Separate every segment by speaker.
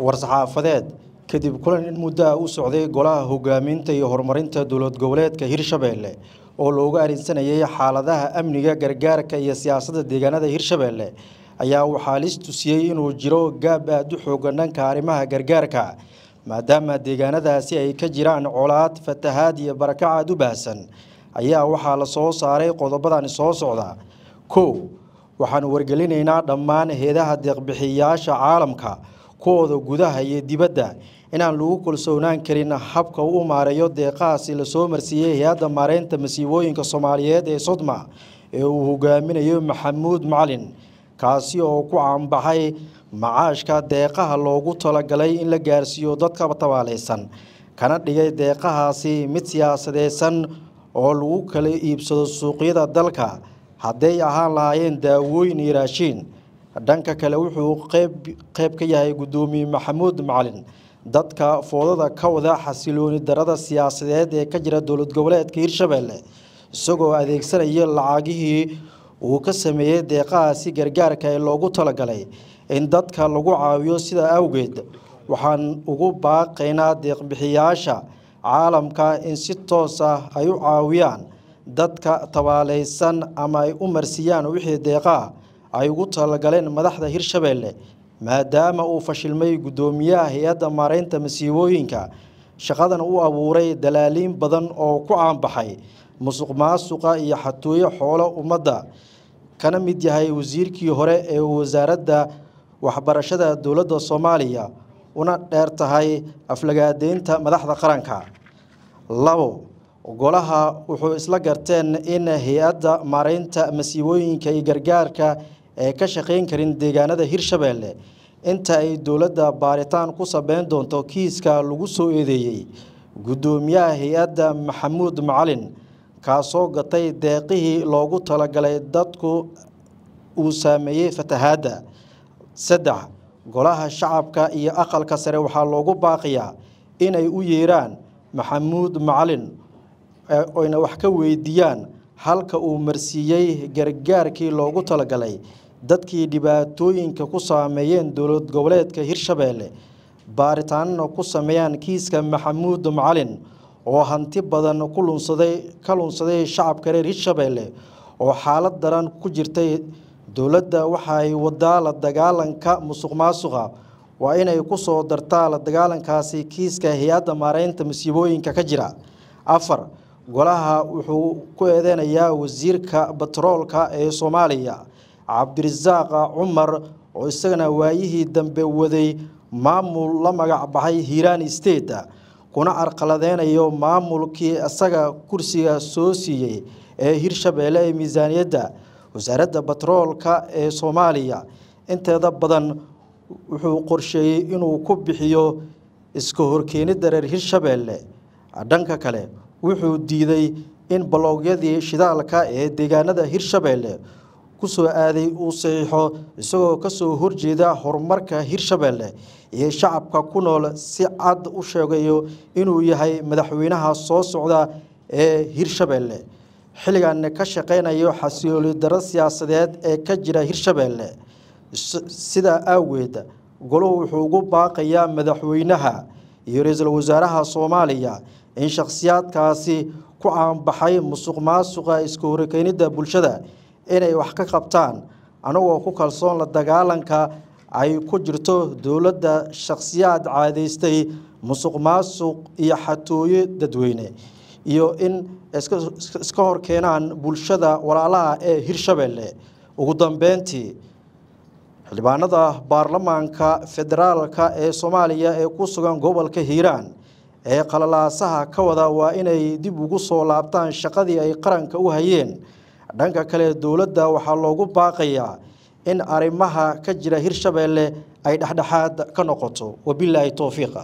Speaker 1: war-saxaafadeed kadib kulan in muddo ah u socday golaha hogaaminta iyo horumarinta dowlad goboleedka hirshabeelle oo loogu arrinsanayay xaaladaha amniga gargaarka iyo siyaasadda deegaanada hirshabeelle ayaa waxaa lis tusiyey inuu jiro gaab aad u xoogan dhanka arrimaha gargaarka maadaama deegaanadaasi ay ka jiraan colaad fatahaad iyo barakac aad u baahsan ayaa waxaa lasoo saaray qodobadan soo socda kow waxaanu wargelinaynaa dhammaan heedaha deeqbixiyayaasha caalamka kuwooda gudaha iyo dibadda inaan lagu kalsoonaan karin habka u maareeyo deeqahaasi lasoo marsiiyey hay-adda maareynta masiibooyinka soomaaliyeed ee sodma ee uu hogaaminayo maxamuud macalin kaasi oo ku caanbaxay macaashka deeqaha loogu talagalay in la gaarsiiyo dadka tabaalaysan kana dhigay deeqahaasi mid siyaasadeysan oo lagu kala iibsado suuqyada dalka hadday ahaan lahaayeen daawooyin iyo raashiin dhanka kale wuxuu qayb ka yahay gudoomiye maxamuud macalin dadka foodada ka wada xasilooni darada siyaasadeed ee ka jira dowlad goboleedka hirshabeelle isagoo adeegsanaya lacagihii uu ka sameeyey deeqahaasi gargaarka ee loogu talagalay in dadka lagu caawiyo sidaa awgeed waxaan ugu baaqaynaa deeqbixiyaasha caalamka in si toos ah ay u caawiyaan dadka tabaalaysan ama ay u marsiiyaan wixii deeqaha ay ugu talagaleen madaxda hirshabeelle maadaama uu fashilmay guddoomiyaha hay-adda maaraynta masiibooyinka shaqadan u abuuray dalaaliin badan oo ku caanbaxay musuq maasuqa iyo xatooyo xoolo ummadda kana mid yahay wasiirkii hore ee wasaaradda waxbarashada dowladda soomaaliya una dheer tahay aflagaadeynta madaxda qaranka labo golaha wuxuu isla garteen in hay-adda maaraynta masiibooyinka iyo gargaarka ee ka shaqayn karin deegaanada hirshabeelle inta ay dowladda baaritaan ku sabeyn doonto kiiska lagu soo eedeeyey guddoomiyaha hay-adda maxamuud macalin kaasoo gatay deeqihii loogu talagalay dadku uu saameeyey fatahaadda saddex golaha shacabka iyo aqalka sare waxaa loogu baaqayaa inay u yeeraan maxamuud macalin oyna wax ka weydiiyaan halka uu marsiiyey gargaarkii loogu talagalay dadkii dhibaatooyinka ku saameeyeen dowlad goboleedka hirshabeelle baaritaanna ku sameeyaan kiiska maxamuud macalin oo hanti badan kulunsaday ka lunsaday shacabka reer hirshabeelle oo xaalad daran ku jirtay dowladda waxaay wadaa la dagaalanka musuq maasuqa waa inay ku soo dartaa la dagaalankaasi kiiska hay-adda maareynta masiibooyinka ka jira afar golaha wuxuu ku eedeynayaa wasiirka batroolka ee soomaaliya cabdirisaaqa cumar oo isagana waayihii dambe waday maamul la magac baxay hiiraan state kuna carqaladeynayo maamulkii isaga kursiga soo siiyey ee hirshabeelle ee miisaaniyadda wasaaradda batroolka ee soomaaliya inteeda badan wuxuu qorsheeyey inuu ku bixiyo iska horkeenidda reer hirshabeelle dhanka kale wuxuu diiday in baloogyadii shidaalka ee deegaanada hirshabeelle ku soo aaday uu saxiixo isagoo kasoo horjeeda horumarka hirshabeelle iyo shacabka ku nool si cad u sheegayo inuu yahay madaxweynaha soo socda ee hirshabeelle xilligan ka shaqaynayo xasilooli daro siyaasadeed ee ka jira hirshabeelle sidaa aaweed golahu wuxuu ugu baaqayaa madaxweynaha iyo ra-iisul wasaaraha soomaaliya in shakhsiyaadkaasi ku caanbaxay musuq maasuqa iska horakeenidda bulshada inay wax ka qabtaan anagoo ku kalsoon la dagaalanka ay ku jirto dowladda shakhsiyaad caadaystay musuq maasuq iyo xatooyo dadweyne iyo in iska hor keenaan bulshada walaalaha ee hirshabeelle ugu dambeyntii xildhibaanada baarlamaanka federaalka ee soomaaliya ee ku sugan gobolka hiiraan ee qalalaasaha ka wada waa inay dib ugu soo laabtaan shaqadii ay qaranka u hayeen dhanka kale dowladda waxaa loogu baaqayaa in arrimaha ka jira hirshabeelle ay dhexdhexaad ka noqoto wabilaahi towfiiqa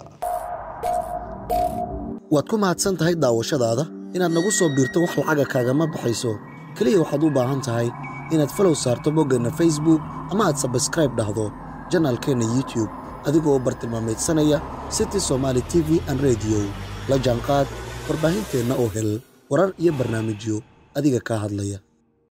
Speaker 1: waad ku mahadsan tahay daawashadaada inaad nagu soo biirto wax lacaga kaagama baxayso keliya waxaad u baahan tahay inaad falow saarto boggeenna facebook ama aad sabskraib dhahdo janaalkeenna youtub adigoo bartilmaamaydsanaya city somaali t v an rediyo la jaanqaad warbaahinteenna oo hel warar iyo barnaamijyo adiga kaa hadlaya